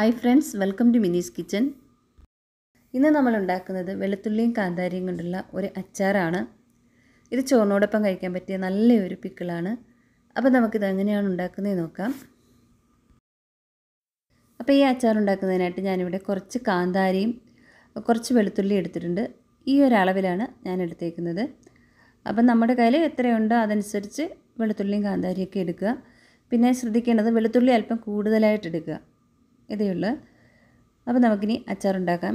hi friends welcome to Mini's kitchen ഇന്ന് നമ്മൾ ഉണ്ടാക്കുന്നത് വെളുത്തുള്ളിയും കാന്താരിയും കൊണ്ടുള്ള ഒരു അച്ചാറാണ് ഇത് ചോറിനോടൊപ്പം കഴിക്കാൻ പറ്റിയ നല്ലൊരു പിക്കിളാണ് അപ്പോൾ നമുക്കിത് എങ്ങനെയാണ് ഉണ്ടാക്കുന്നത് നോക്കാം അപ്പോൾ ഈ അച്ചാർ ഉണ്ടാക്കുന്നതിനായിട്ട് ഞാനിവിടെ കുറച്ച് കാന്താരിയും കുറച്ച് വെളുത്തുള്ളി എടുത്തിട്ടുണ്ട് ഈ ഒരു അളവിലാണ് ഞാൻ എടുത്തേക്കുന്നത് അപ്പം നമ്മുടെ കയ്യിൽ എത്രയുണ്ടോ അതനുസരിച്ച് വെളുത്തുള്ളിയും കാന്താരിയൊക്കെ എടുക്കുക പിന്നെ ശ്രദ്ധിക്കേണ്ടത് വെളുത്തുള്ളി അല്പം കൂടുതലായിട്ട് എടുക്കുക ഇതേ ഉള്ളൂ അപ്പോൾ നമുക്കിനി അച്ചാറുണ്ടാക്കാം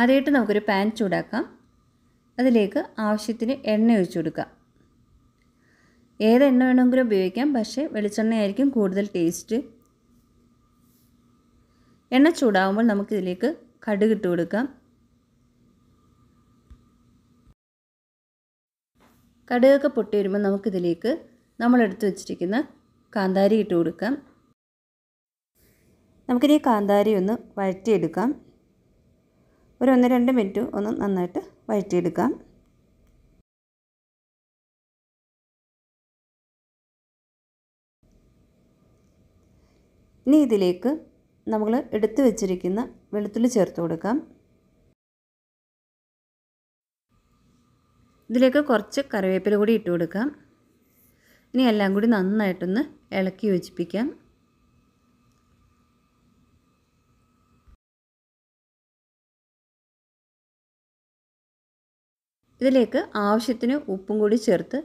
ആദ്യമായിട്ട് നമുക്കൊരു പാൻ ചൂടാക്കാം അതിലേക്ക് ആവശ്യത്തിന് എണ്ണ ഒഴിച്ചു കൊടുക്കാം ഏത് എണ്ണ വേണമെങ്കിലും ഉപയോഗിക്കാം പക്ഷേ വെളിച്ചെണ്ണയായിരിക്കും കൂടുതൽ ടേസ്റ്റ് എണ്ണ ചൂടാവുമ്പോൾ നമുക്കിതിലേക്ക് കടുക് ഇട്ട് കൊടുക്കാം കടുകൊക്കെ പൊട്ടി വരുമ്പോൾ നമുക്കിതിലേക്ക് നമ്മളെടുത്ത് വെച്ചിരിക്കുന്ന കാന്താരി ഇട്ട് കൊടുക്കാം നമുക്കിനി കാന്താരി ഒന്ന് വഴറ്റിയെടുക്കാം ഒരു ഒന്ന് രണ്ട് മിനിറ്റ് ഒന്ന് നന്നായിട്ട് വഴറ്റിയെടുക്കാം ഇനി ഇതിലേക്ക് നമ്മൾ എടുത്തു വെച്ചിരിക്കുന്ന വെളുത്തുള്ളി ചേർത്ത് കൊടുക്കാം ഇതിലേക്ക് കുറച്ച് കറിവേപ്പില കൂടി ഇട്ട് കൊടുക്കാം ഇനി എല്ലാം കൂടി നന്നായിട്ടൊന്ന് ഇളക്കി യോജിപ്പിക്കാം ഇതിലേക്ക് ആവശ്യത്തിന് ഉപ്പും കൂടി ചേർത്ത്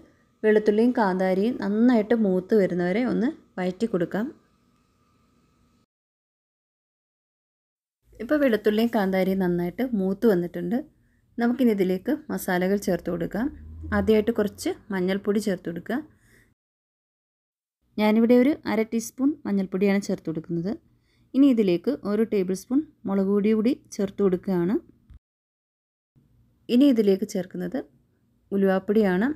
വെളുത്തുള്ളിയും കാന്താരിയും നന്നായിട്ട് മൂത്ത് വരുന്നവരെ ഒന്ന് വയറ്റി കൊടുക്കാം ഇപ്പോൾ വെളുത്തുള്ളിയും കാന്താരിയും നന്നായിട്ട് മൂത്ത് വന്നിട്ടുണ്ട് നമുക്കിനി ഇതിലേക്ക് മസാലകൾ ചേർത്ത് കൊടുക്കാം ആദ്യമായിട്ട് കുറച്ച് മഞ്ഞൾപ്പൊടി ചേർത്ത് കൊടുക്കുക ഞാനിവിടെ ഒരു അര ടീസ്പൂൺ മഞ്ഞൾപ്പൊടിയാണ് ചേർത്ത് കൊടുക്കുന്നത് ഇനി ഇതിലേക്ക് ഒരു ടേബിൾ സ്പൂൺ മുളക് കൂടി ചേർത്ത് കൊടുക്കുകയാണ് ഇനി ഇതിലേക്ക് ചേർക്കുന്നത് ഉലുവാപ്പൊടിയാണ്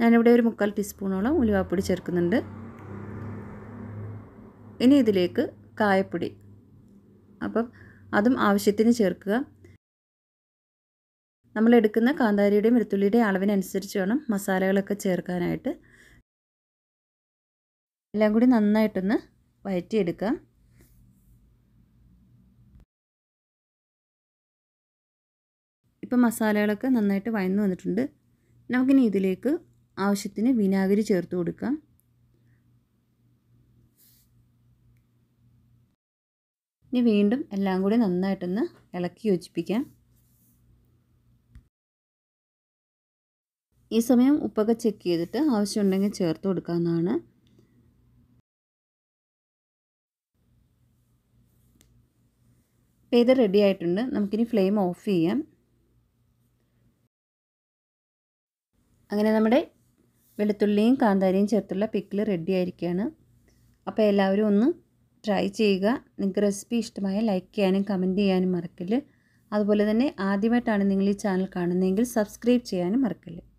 ഞാനിവിടെ ഒരു മുക്കാൽ ടീസ്പൂണോളം ഉലുവാപ്പൊടി ചേർക്കുന്നുണ്ട് ഇനി ഇതിലേക്ക് കായപ്പൊടി അപ്പം അതും ആവശ്യത്തിന് ചേർക്കുക നമ്മൾ എടുക്കുന്ന കാന്താരിയുടെയും വെളുത്തുള്ളിയുടെയും അളവിനനുസരിച്ച് വേണം മസാലകളൊക്കെ ചേർക്കാനായിട്ട് എല്ലാം കൂടി നന്നായിട്ടൊന്ന് വയറ്റിയെടുക്കാം ഇപ്പം മസാലകളൊക്കെ നന്നായിട്ട് വഴന്നു വന്നിട്ടുണ്ട് നമുക്കിനി ഇതിലേക്ക് ആവശ്യത്തിന് വിനാഗിരി ചേർത്ത് കൊടുക്കാം ഇനി വീണ്ടും എല്ലാം കൂടി നന്നായിട്ടൊന്ന് ഇളക്കി യോജിപ്പിക്കാം ഈ സമയം ഉപ്പൊക്കെ ചെക്ക് ചെയ്തിട്ട് ആവശ്യമുണ്ടെങ്കിൽ ചേർത്ത് കൊടുക്കാവുന്നതാണ് ഇപ്പം ഇത് റെഡി ആയിട്ടുണ്ട് നമുക്കിനി ഫ്ലെയിം ഓഫ് ചെയ്യാം അങ്ങനെ നമ്മുടെ വെളുത്തുള്ളിയും കാന്താരിയും ചേർത്തുള്ള പിക്കിൾ റെഡി ആയിരിക്കുകയാണ് അപ്പോൾ എല്ലാവരും ഒന്ന് ട്രൈ ചെയ്യുക നിങ്ങൾക്ക് റെസിപ്പി ഇഷ്ടമായ ലൈക്ക് ചെയ്യാനും കമൻറ്റ് ചെയ്യാനും മറക്കല്ല് അതുപോലെ തന്നെ ആദ്യമായിട്ടാണ് നിങ്ങൾ ഈ ചാനൽ കാണുന്നതെങ്കിൽ സബ്സ്ക്രൈബ് ചെയ്യാനും മറക്കല്ല്